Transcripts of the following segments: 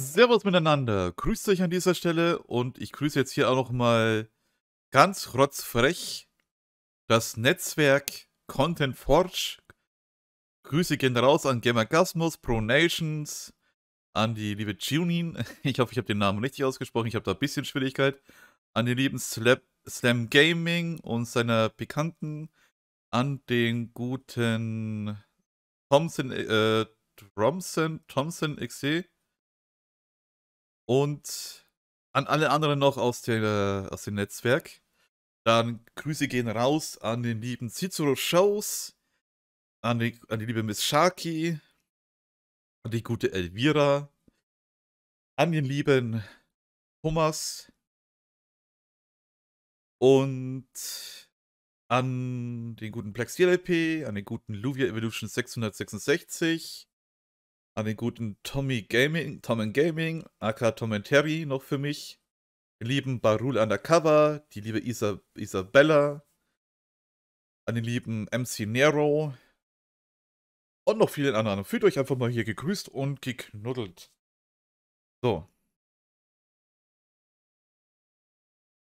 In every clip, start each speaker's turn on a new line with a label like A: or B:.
A: Servus miteinander, grüßt euch an dieser Stelle und ich grüße jetzt hier auch nochmal ganz rotzfrech das Netzwerk Content Forge. Grüße gehen raus an Gamergasmus, ProNations, an die liebe Junin. Ich hoffe, ich habe den Namen richtig ausgesprochen, ich habe da ein bisschen Schwierigkeit. An den lieben Slap, Slam Gaming und seiner Pikanten, An den guten Thompson, äh, Thompson, Thompson XC. Und an alle anderen noch aus, der, aus dem Netzwerk. Dann Grüße gehen raus an den lieben Cicero Shows, an die, an die liebe Miss Sharky, an die gute Elvira,
B: an den lieben Thomas
A: und an den guten Plex LP, an den guten Luvia Evolution 666, an den guten Tommy Gaming, Tom and Gaming, aka Tom and Terry noch für mich, den lieben Barul Undercover, die liebe Isa Isabella, an den lieben MC Nero und noch vielen anderen. Fühlt euch einfach mal hier gegrüßt und geknuddelt.
B: So.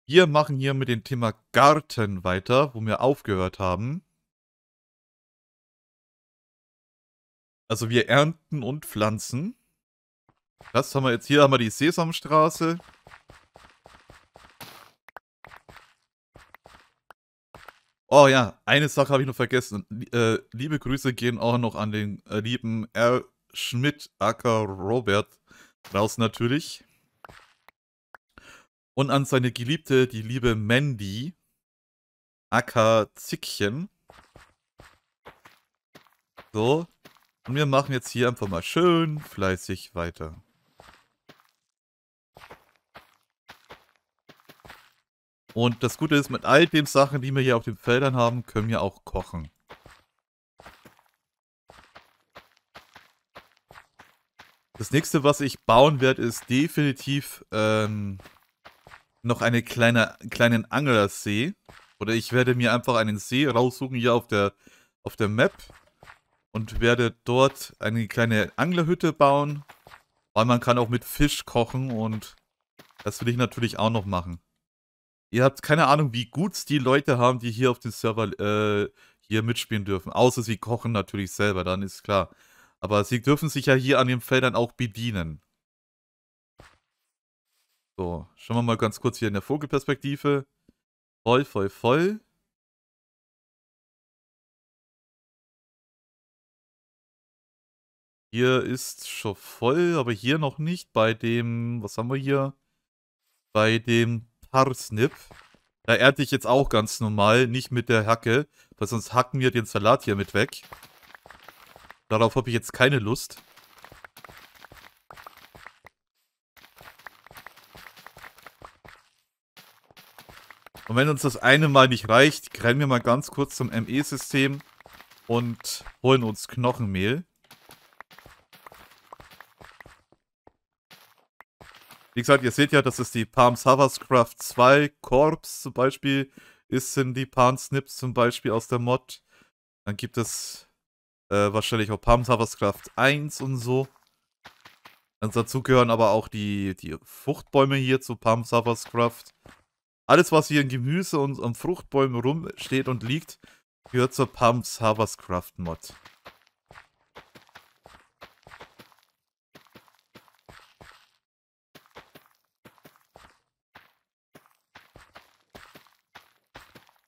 B: Wir machen hier mit dem Thema Garten weiter, wo wir aufgehört haben.
A: Also wir ernten und pflanzen. Das haben wir jetzt. Hier haben wir die Sesamstraße. Oh ja, eine Sache habe ich noch vergessen. Äh, liebe Grüße gehen auch noch an den äh, lieben R. Schmidt, Acker Robert, raus natürlich. Und an seine Geliebte, die liebe Mandy, Acker Zickchen. So, und wir machen jetzt hier einfach mal schön fleißig weiter. Und das Gute ist, mit all den Sachen, die wir hier auf den Feldern haben, können wir auch kochen. Das nächste, was ich bauen werde, ist definitiv ähm, noch einen kleine, kleinen Anglersee. Oder ich werde mir einfach einen See raussuchen hier auf der, auf der Map und werde dort eine kleine Anglerhütte bauen, weil man kann auch mit Fisch kochen und das will ich natürlich auch noch machen. Ihr habt keine Ahnung, wie gut die Leute haben, die hier auf dem Server äh, hier mitspielen dürfen. Außer sie kochen natürlich selber, dann ist klar. Aber sie dürfen sich ja hier an den Feldern auch bedienen. So, schauen wir mal ganz kurz hier in der Vogelperspektive.
B: Voll, voll, voll.
A: Hier ist schon voll, aber hier noch nicht. Bei dem, was haben wir hier? Bei dem Parsnip. Da ernte ich jetzt auch ganz normal, nicht mit der Hacke, weil sonst hacken wir den Salat hier mit weg. Darauf habe ich jetzt keine Lust. Und wenn uns das eine Mal nicht reicht, rennen wir mal ganz kurz zum ME-System und holen uns Knochenmehl. Wie gesagt, ihr seht ja, das ist die Palms Hoverscraft 2 Corps zum Beispiel. Ist sind die Palm Snips zum Beispiel aus der Mod. Dann gibt es äh, wahrscheinlich auch Palms Hoverscraft 1 und so. Dann dazu gehören aber auch die, die Fruchtbäume hier zu Palms Hoverscraft. Alles, was hier in Gemüse und an Fruchtbäumen rumsteht und liegt, gehört zur Palms Hoverscraft Mod.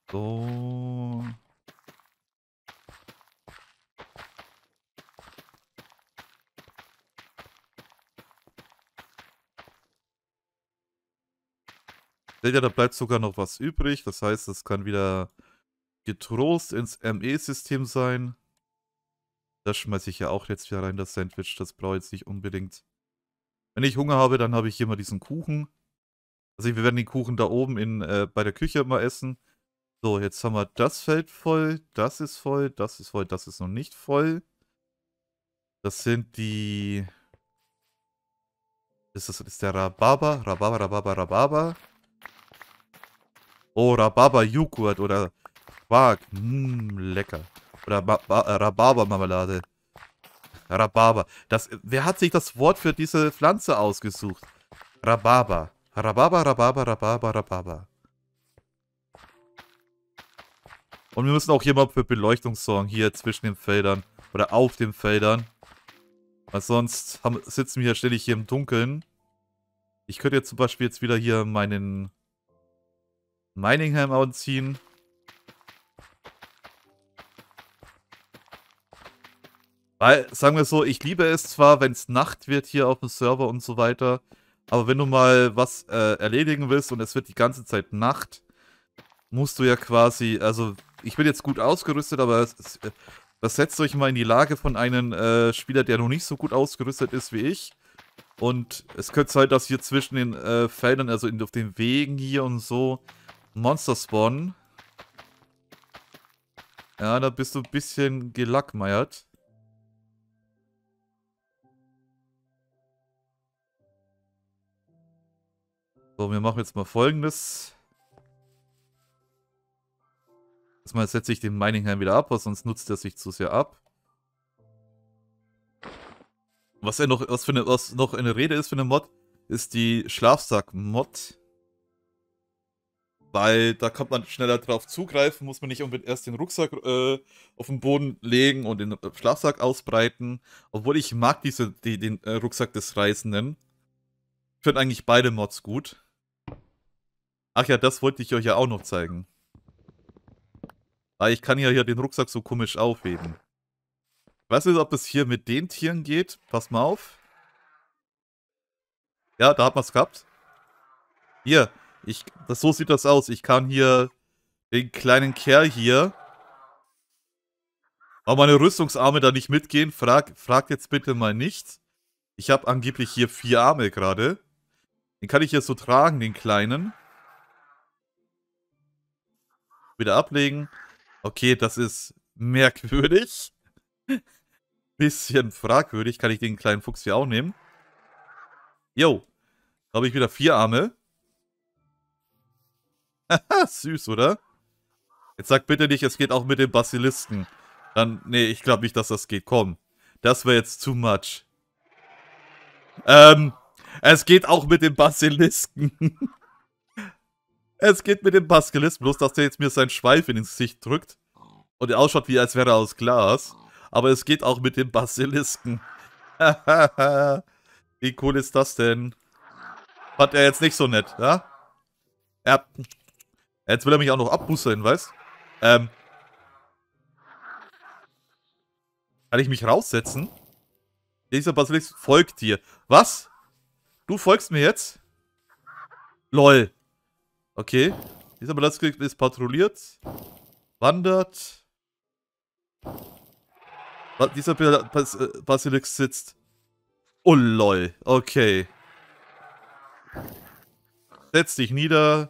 B: So.
A: Seht ihr, da bleibt sogar noch was übrig. Das heißt, es kann wieder getrost ins ME-System sein. Das schmeiße ich ja auch jetzt wieder rein, das Sandwich. Das brauche ich jetzt nicht unbedingt. Wenn ich Hunger habe, dann habe ich hier mal diesen Kuchen. Also wir werden den Kuchen da oben in, äh, bei der Küche mal essen. So, jetzt haben wir das Feld voll, das ist voll, das ist voll, das ist noch nicht voll. Das sind die... Ist das ist der Rhabarber? Rhabarber, Rhabarber, Rhabarber. Oh, Rhabarber-Joghurt oder Quark. Mm, lecker. Oder äh, Rhabarber-Marmelade. Rhabarber. Das, wer hat sich das Wort für diese Pflanze ausgesucht? Rhabarber. Rhabarber, Rhabarber, Rhabarber, Rhabarber. Und wir müssen auch hier mal für Beleuchtung sorgen, hier zwischen den Feldern oder auf den Feldern. Weil sonst haben, sitzen wir ja ständig hier im Dunkeln. Ich könnte jetzt zum Beispiel jetzt wieder hier meinen Miningham anziehen. Weil, sagen wir so, ich liebe es zwar, wenn es Nacht wird hier auf dem Server und so weiter, aber wenn du mal was äh, erledigen willst und es wird die ganze Zeit Nacht, musst du ja quasi, also ich bin jetzt gut ausgerüstet, aber äh, das setzt euch mal in die Lage von einem äh, Spieler, der noch nicht so gut ausgerüstet ist wie ich. Und es könnte sein, dass hier zwischen den äh, Feldern, also in, auf den Wegen hier und so, Monster spawnen. Ja, da bist du ein bisschen gelackmeiert. So, wir machen jetzt mal folgendes. Erstmal setze ich den Miningham wieder ab, weil sonst nutzt er sich zu sehr ab. Was er noch, was für eine, was noch eine Rede ist für eine Mod, ist die Schlafsack-Mod. Weil da kann man schneller drauf zugreifen, muss man nicht unbedingt erst den Rucksack äh, auf den Boden legen und den äh, Schlafsack ausbreiten. Obwohl ich mag diese, die, den äh, Rucksack des Reisenden. Ich finde eigentlich beide Mods gut. Ach ja, das wollte ich euch ja auch noch zeigen. Weil ah, ich kann ja hier den Rucksack so komisch aufheben. Ich weiß nicht, ob es hier mit den Tieren geht. Pass mal auf. Ja, da hat man es gehabt. Hier, ich, das, so sieht das aus. Ich kann hier den kleinen Kerl hier. Aber meine Rüstungsarme da nicht mitgehen. Frag, frag jetzt bitte mal nicht. Ich habe angeblich hier vier Arme gerade. Den kann ich hier so tragen, den kleinen. Wieder ablegen. Okay, das ist merkwürdig. Bisschen fragwürdig. Kann ich den kleinen Fuchs hier auch nehmen? Yo. Habe ich wieder vier Arme. Haha, süß, oder? Jetzt sag bitte nicht, es geht auch mit den Basilisten. Dann, nee, ich glaube nicht, dass das geht. Komm. Das wäre jetzt too much. Ähm, es geht auch mit den Basilisken. Es geht mit dem Baskelis, bloß dass der jetzt mir seinen Schweif in ins Gesicht drückt und er ausschaut, wie als wäre er aus Glas. Aber es geht auch mit dem Basilisken. wie cool ist das denn? Fand er jetzt nicht so nett, ja? Er, Jetzt will er mich auch noch abbußern, weißt Ähm. Kann ich mich raussetzen? Dieser Basilisk folgt dir. Was? Du folgst mir jetzt? Lol. Okay. Dieser Balanzkrieg ist patrouilliert. Wandert. Dieser äh, Basilix sitzt. Oh lol. Okay. Setz dich nieder.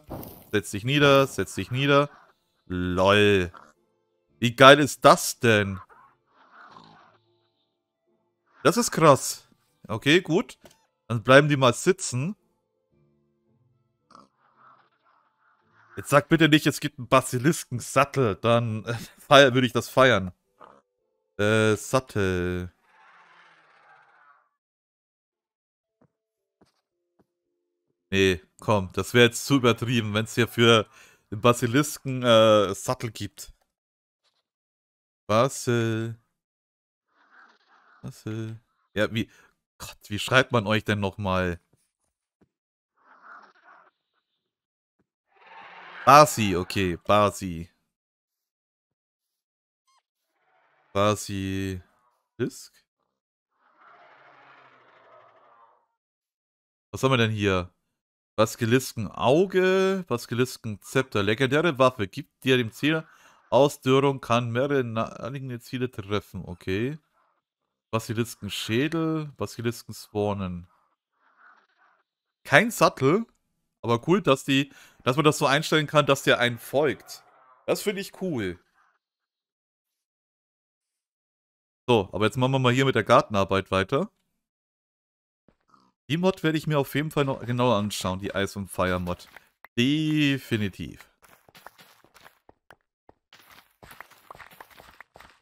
A: Setz dich nieder. Setz dich nieder. Lol. Wie geil ist das denn? Das ist krass. Okay, gut. Dann bleiben die mal sitzen. Jetzt sag bitte nicht, es gibt einen Basiliskensattel, dann äh, würde ich das feiern. Äh, Sattel. Nee, komm, das wäre jetzt zu übertrieben, wenn es hier für einen Basilisken äh, gibt. Basil. Basil. Ja, wie. Gott, wie schreibt man euch denn nochmal? Basi,
B: okay, Basi. Basi
A: Disk? Was haben wir denn hier? Baskelisken Auge, Baskelisken Zepter. Legendäre Waffe. Gibt dir dem Ziel Ausdörung, kann mehrere naheliegende Ziele treffen. Okay. Basilisken Schädel, Basilisken Spawnen. Kein Sattel, aber cool, dass die dass man das so einstellen kann, dass der einen folgt. Das finde ich cool. So, aber jetzt machen wir mal hier mit der Gartenarbeit weiter. Die Mod werde ich mir auf jeden Fall noch genauer anschauen, die Ice und Fire Mod. Definitiv.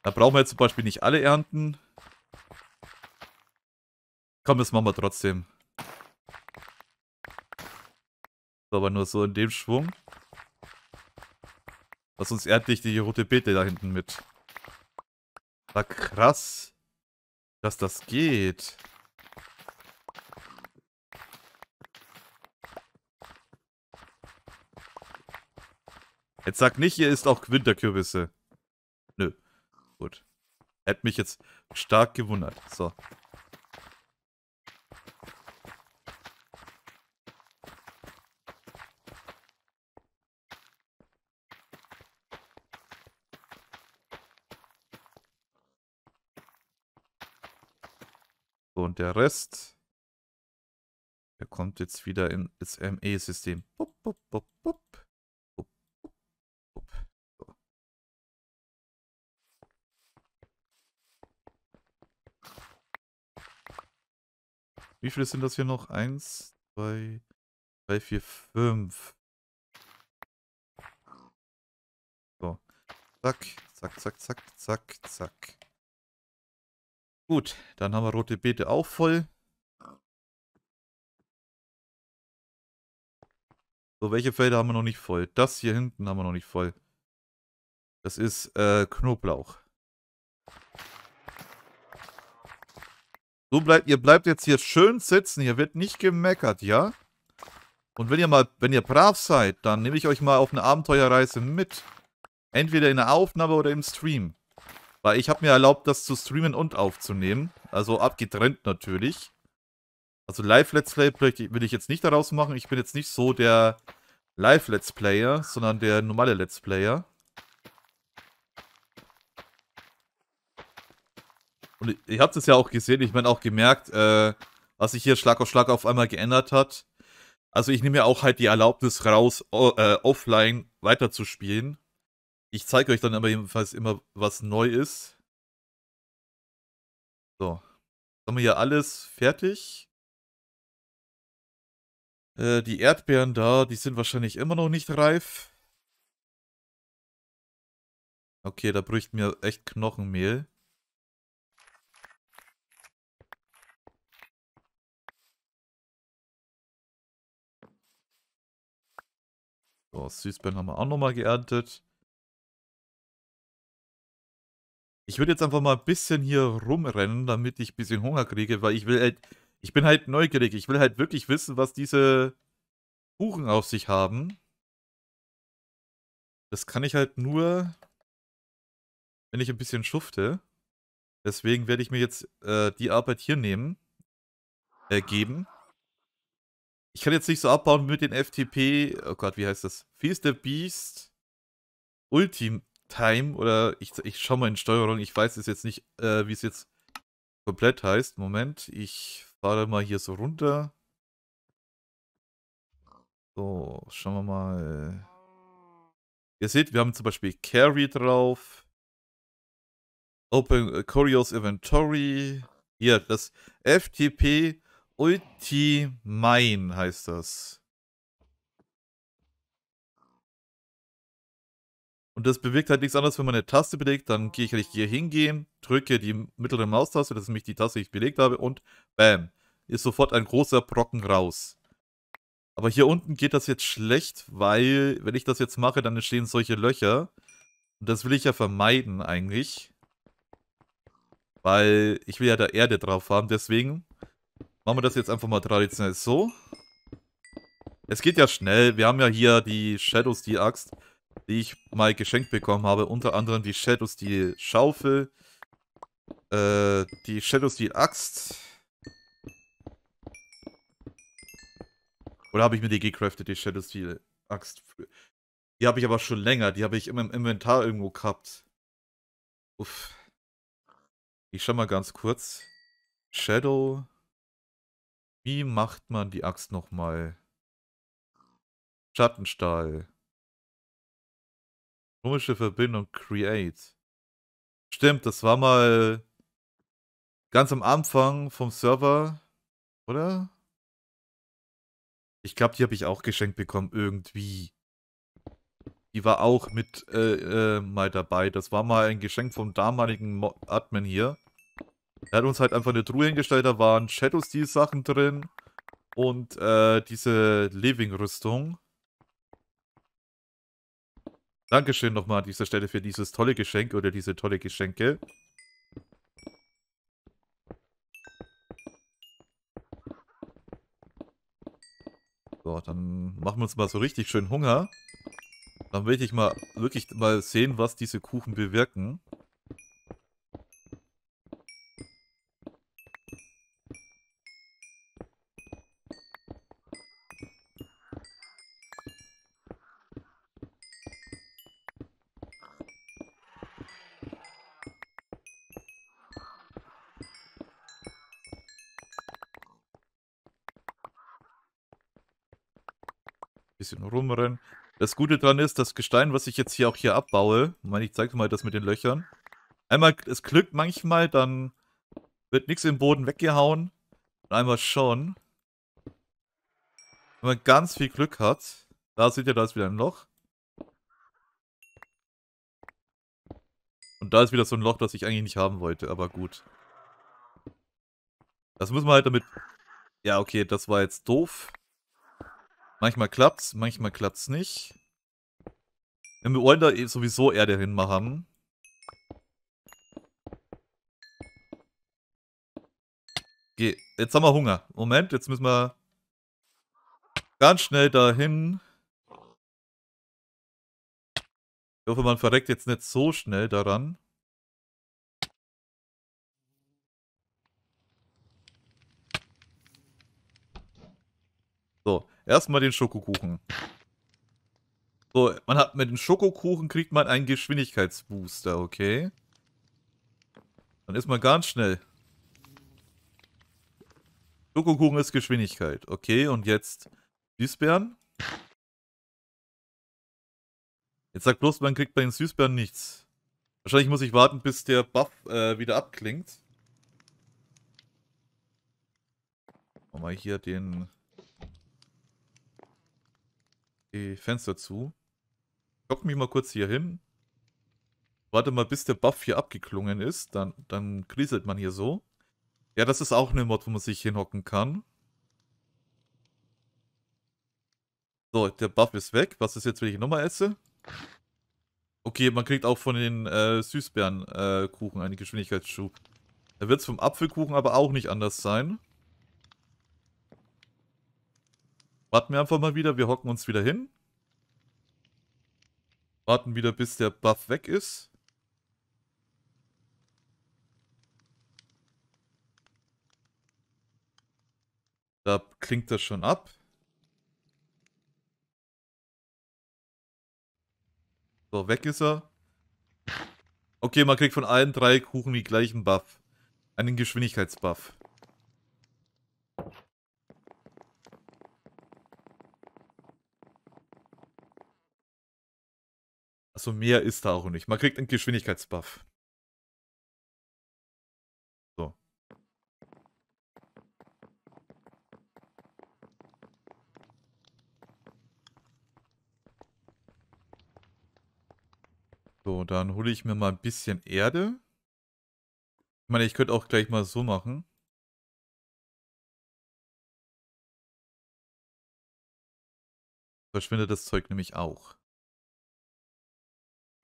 A: Da brauchen wir jetzt zum Beispiel nicht alle Ernten. Komm, das machen wir trotzdem. aber nur so in dem Schwung. Was uns erdlich die rote Beete da hinten mit. War ah, krass, dass das geht. Jetzt sag nicht, ihr isst auch Winterkürbisse. Nö. Gut. Hätte mich jetzt stark gewundert. So. der Rest, der kommt jetzt wieder in ins ME-System. Bup, bup, bup, bup. Bup, bup, Wie viele sind das hier noch? Eins, zwei, drei, vier, fünf.
B: So. Zack, zack, zack, zack, zack, zack. Gut, dann haben wir rote Beete auch voll. So, welche Felder haben wir noch nicht voll? Das hier hinten haben
A: wir noch nicht voll. Das ist äh, Knoblauch. So bleibt, ihr bleibt jetzt hier schön sitzen. Hier wird nicht gemeckert, ja? Und wenn ihr mal, wenn ihr brav seid, dann nehme ich euch mal auf eine Abenteuerreise mit. Entweder in der Aufnahme oder im Stream. Weil ich habe mir erlaubt, das zu streamen und aufzunehmen. Also abgetrennt natürlich. Also Live-Let's Play will ich jetzt nicht daraus machen. Ich bin jetzt nicht so der Live-Let's Player, sondern der normale Let's Player. Und ihr habt es ja auch gesehen, ich meine auch gemerkt, äh, was sich hier Schlag auf Schlag auf einmal geändert hat. Also ich nehme ja auch halt die Erlaubnis raus, o äh, offline weiterzuspielen. Ich zeige euch dann aber jedenfalls immer, was neu ist.
B: So. Haben wir hier alles fertig? Äh, die Erdbeeren da, die sind wahrscheinlich immer noch nicht reif. Okay, da bricht mir echt Knochenmehl. So, Süßbeeren haben wir auch nochmal
A: geerntet. Ich würde jetzt einfach mal ein bisschen hier rumrennen, damit ich ein bisschen Hunger kriege, weil ich will halt ich bin halt neugierig. Ich will halt wirklich wissen, was diese Kuchen auf sich haben. Das kann ich halt nur wenn ich ein bisschen schufte. Deswegen werde ich mir jetzt, äh, die Arbeit hier nehmen äh, geben. Ich kann jetzt nicht so abbauen mit den FTP oh Gott, wie heißt das? Feast the Beast Ultim Time oder ich, ich schaue mal in Steuerung, ich weiß es jetzt nicht, äh, wie es jetzt komplett heißt. Moment, ich fahre mal hier so runter. So, schauen wir mal. Ihr seht, wir haben zum Beispiel Carry drauf. Open uh, äh, Curios Inventory. Hier, das FTP Ultimine heißt das. Und das bewirkt halt nichts anderes, wenn man eine Taste belegt, dann gehe ich halt hier hingehen, drücke die mittlere Maustaste, das ist nämlich die Taste, die ich belegt habe, und bam, ist sofort ein großer Brocken raus. Aber hier unten geht das jetzt schlecht, weil, wenn ich das jetzt mache, dann entstehen solche Löcher. Und das will ich ja vermeiden eigentlich. Weil ich will ja da Erde drauf haben, deswegen machen wir das jetzt einfach mal traditionell so. Es geht ja schnell, wir haben ja hier die Shadows, die Axt die ich mal geschenkt bekommen habe. Unter anderem die Shadow Steel Schaufel, äh, die Shadow Steel Axt. Oder habe ich mir die gecraftet, die Shadow Steel Axt? Die habe ich aber schon länger. Die habe ich immer im Inventar irgendwo gehabt. Uff. Ich schau mal ganz kurz. Shadow. Wie macht man
B: die Axt nochmal? Schattenstahl.
A: Komische Verbindung, Create. Stimmt, das war mal ganz am Anfang vom Server, oder? Ich glaube, die habe ich auch geschenkt bekommen, irgendwie. Die war auch mit äh, äh, mal dabei. Das war mal ein Geschenk vom damaligen Mo Admin hier. Er hat uns halt einfach eine Truhe hingestellt, da waren Shadow Steel Sachen drin und äh, diese Living Rüstung. Dankeschön nochmal an dieser Stelle für dieses tolle Geschenk oder diese tolle Geschenke. So, dann machen wir uns mal so richtig schön Hunger. Dann will ich mal wirklich mal sehen, was diese Kuchen bewirken. rumrennen. Das Gute daran ist, das Gestein, was ich jetzt hier auch hier abbaue, meine ich zeige mal das mit den Löchern. Einmal, es glückt manchmal, dann wird nichts im Boden weggehauen. Und einmal schon. Wenn man ganz viel Glück hat. Da seht ihr, da ist wieder ein Loch. Und da ist wieder so ein Loch, das ich eigentlich nicht haben wollte, aber gut. Das müssen wir halt damit... Ja, okay, das war jetzt doof. Manchmal klappt's, manchmal klappt's nicht. Ja, wir wollen da eh sowieso Erde hinmachen. Geh, jetzt haben wir Hunger. Moment, jetzt müssen wir
B: ganz schnell dahin.
A: Ich hoffe, man verreckt jetzt nicht so schnell daran. So, Erstmal den Schokokuchen. So, man hat mit dem Schokokuchen kriegt man einen Geschwindigkeitsbooster, okay? Dann ist man ganz schnell. Schokokuchen ist Geschwindigkeit. Okay, und jetzt Süßbären. Jetzt sagt bloß, man kriegt bei den Süßbären nichts. Wahrscheinlich muss ich warten, bis der Buff äh, wieder abklingt. Machen wir hier den die Fenster zu. Dock mich mal kurz hier hin. Warte mal, bis der Buff hier abgeklungen ist. Dann, dann kriselt man hier so. Ja, das ist auch eine Mod, wo man sich hinhocken kann. So, der Buff ist weg. Was ist jetzt, wenn ich nochmal esse? Okay, man kriegt auch von den äh, Süßbeerenkuchen äh, einen Geschwindigkeitsschub. Da wird es vom Apfelkuchen aber auch nicht anders sein. warten wir einfach mal wieder. Wir hocken uns wieder hin. Warten wieder, bis der Buff weg ist. Da klingt das schon ab. So, weg ist er. Okay, man kriegt von allen drei Kuchen die gleichen Buff. Einen Geschwindigkeitsbuff.
B: so also mehr ist da auch nicht. Man kriegt einen Geschwindigkeitsbuff. So.
A: So, dann hole ich mir mal ein bisschen Erde. Ich
B: meine, ich könnte auch gleich mal so machen. Verschwindet das Zeug nämlich auch.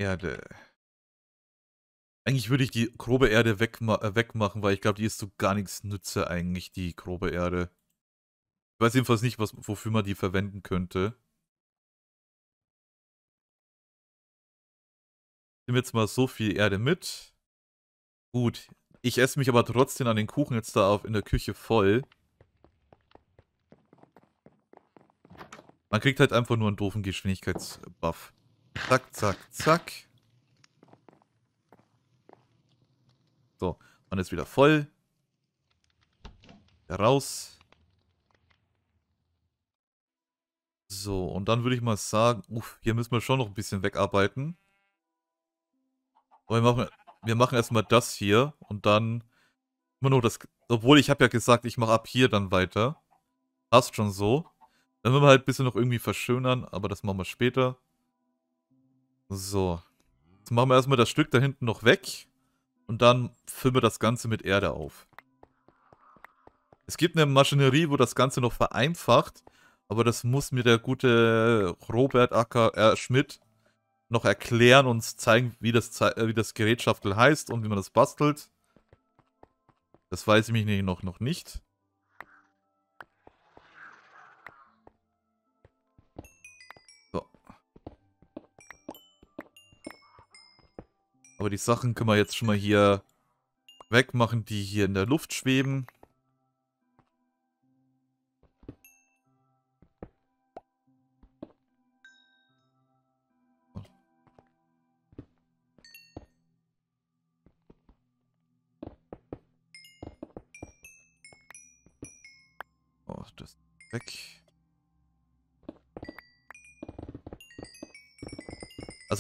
A: Erde. Eigentlich würde ich die grobe Erde wegma äh, wegmachen, weil ich glaube, die ist so gar nichts nütze eigentlich, die grobe Erde. Ich weiß jedenfalls nicht, was, wofür man die verwenden könnte. Ich nehme jetzt mal so viel Erde mit. Gut. Ich esse mich aber trotzdem an den Kuchen jetzt da auf in der Küche voll. Man kriegt halt einfach nur einen doofen Geschwindigkeitsbuff. Zack, zack, zack. So, man ist wieder voll. Wieder raus. So, und dann würde ich mal sagen, uff, hier müssen wir schon noch ein bisschen wegarbeiten. Aber wir machen, wir machen erstmal das hier und dann immer nur das... Obwohl, ich habe ja gesagt, ich mache ab hier dann weiter. Passt schon so. Dann müssen wir halt ein bisschen noch irgendwie verschönern, aber das machen wir später. So. Jetzt machen wir erstmal das Stück da hinten noch weg. Und dann füllen wir das Ganze mit Erde auf. Es gibt eine Maschinerie, wo das Ganze noch vereinfacht. Aber das muss mir der gute Robert Acker äh, Schmidt noch erklären und zeigen, wie das, äh, wie das Gerätschaftel heißt und wie man das bastelt. Das weiß ich mich noch, noch nicht. Aber die Sachen können wir jetzt schon mal hier wegmachen, die hier in der Luft schweben.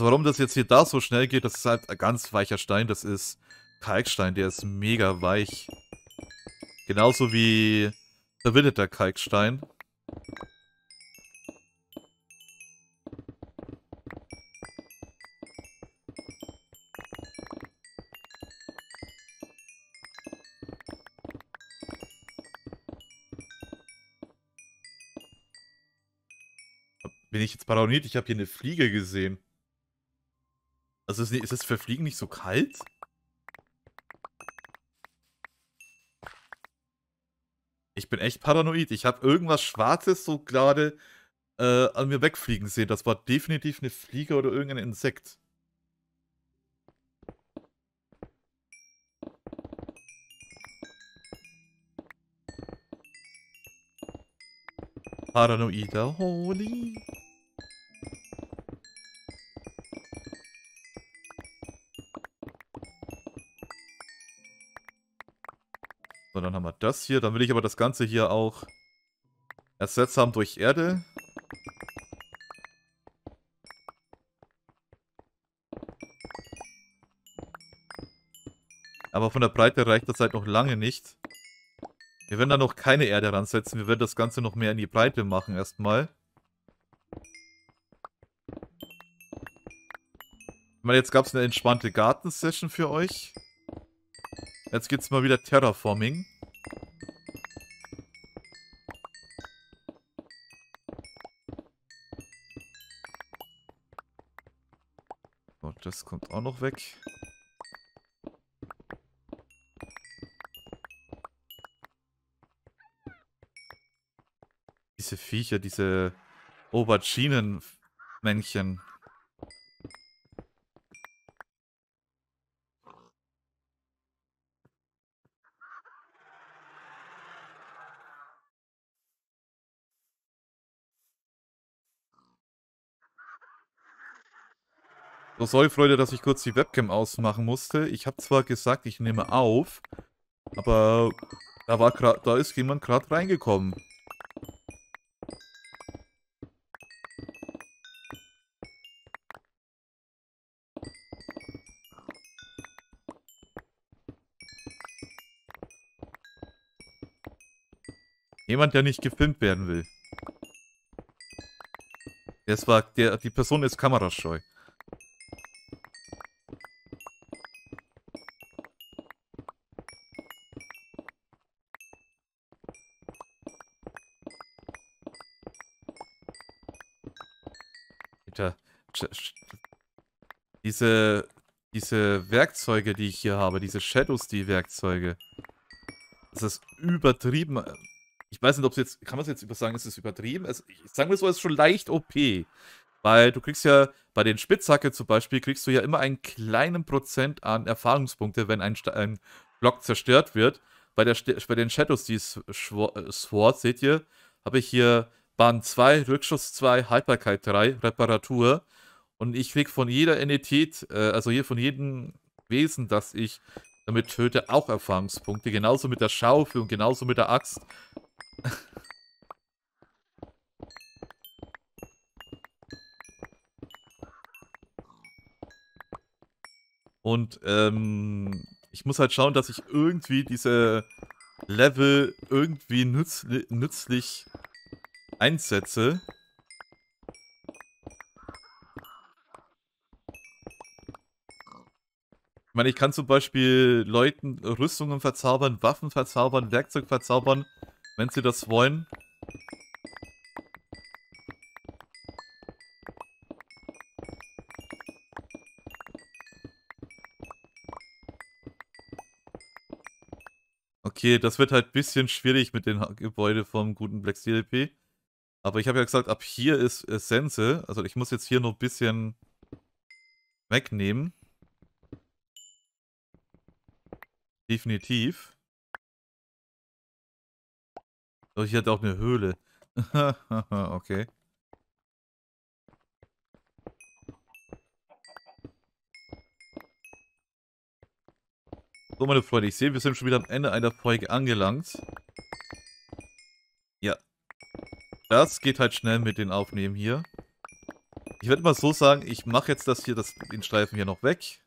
A: Also warum das jetzt hier da so schnell geht, das ist halt ein ganz weicher Stein. Das ist Kalkstein, der ist mega weich. Genauso wie verwitterter Kalkstein. Bin ich jetzt paranoid? Ich habe hier eine Fliege gesehen. Also ist, ist es für Fliegen nicht so kalt? Ich bin echt paranoid. Ich habe irgendwas Schwarzes so gerade äh, an mir wegfliegen sehen. Das war definitiv eine Fliege oder irgendein Insekt. Paranoider Holy. So, dann haben wir das hier. Dann will ich aber das Ganze hier auch ersetzt haben durch Erde. Aber von der Breite reicht das halt noch lange nicht. Wir werden da noch keine Erde ransetzen. Wir werden das Ganze noch mehr in die Breite machen erstmal. Ich meine, jetzt gab es eine entspannte Gartensession für euch. Jetzt geht's mal wieder Terraforming. So, das kommt auch noch weg. Diese Viecher, diese Auberginen-Männchen. So, sorry Freunde, dass ich kurz die Webcam ausmachen musste. Ich habe zwar gesagt, ich nehme auf, aber da, war da ist jemand gerade reingekommen. Jemand, der nicht gefilmt werden will. Das war, der, die Person ist kamerascheu. Diese, diese Werkzeuge, die ich hier habe, diese Shadows, die Werkzeuge. Das ist übertrieben. Äh, ich weiß nicht, ob es jetzt, kann man es jetzt sagen, ist es übertrieben? Also, ich sage so, es ist schon leicht OP. Weil du kriegst ja, bei den Spitzhacke zum Beispiel, kriegst du ja immer einen kleinen Prozent an Erfahrungspunkte, wenn ein, ein Block zerstört wird. Bei, der, bei den Shadows, die äh, Sword, seht ihr, habe ich hier Bahn 2, Rückschuss 2, Haltbarkeit 3, Reparatur. Und ich krieg von jeder Entität, äh, also hier von jedem Wesen, das ich damit töte, auch Erfahrungspunkte. Genauso mit der Schaufel und genauso mit der Axt. Und ähm, ich muss halt schauen, dass ich irgendwie diese Level irgendwie nützli nützlich einsetze. meine, ich kann zum Beispiel Leuten Rüstungen verzaubern, Waffen verzaubern, Werkzeug verzaubern, wenn sie das wollen. Okay, das wird halt ein bisschen schwierig mit den Gebäuden vom guten Black Steel EP. Aber ich habe ja gesagt, ab hier ist Sense. Also ich muss jetzt hier noch ein bisschen wegnehmen.
B: Definitiv. Oh, hier hat auch eine Höhle. okay.
A: So, meine Freunde, ich sehe, wir sind schon wieder am Ende einer Folge angelangt. Ja. Das geht halt schnell mit den Aufnehmen hier. Ich werde mal so sagen, ich mache jetzt das hier, das, den Streifen hier noch weg.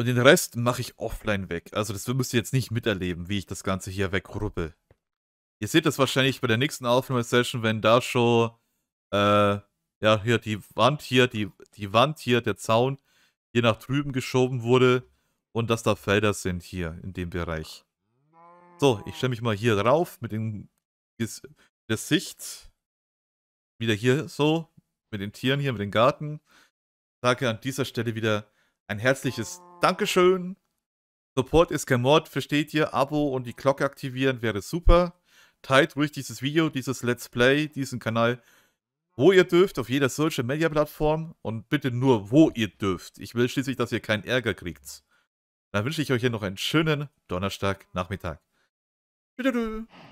A: Und den Rest mache ich offline weg. Also das müsst ihr jetzt nicht miterleben, wie ich das Ganze hier wegruppe. Ihr seht das wahrscheinlich bei der nächsten Aufnahmesession, wenn da schon, äh, ja, hier die Wand hier, die, die Wand hier, der Zaun, hier nach drüben geschoben wurde und dass da Felder sind hier in dem Bereich. So, ich stelle mich mal hier drauf mit dem Ges Gesicht. Wieder hier so, mit den Tieren hier, mit dem Garten. Sage an dieser Stelle wieder ein herzliches Dankeschön. Support ist kein Mord, versteht ihr? Abo und die Glocke aktivieren wäre super. Teilt ruhig dieses Video, dieses Let's Play, diesen Kanal, wo ihr dürft, auf jeder Social Media Plattform und bitte nur, wo ihr dürft. Ich will schließlich, dass ihr keinen Ärger kriegt. Dann wünsche ich euch hier noch einen schönen Donnerstag Nachmittag. Tschüss.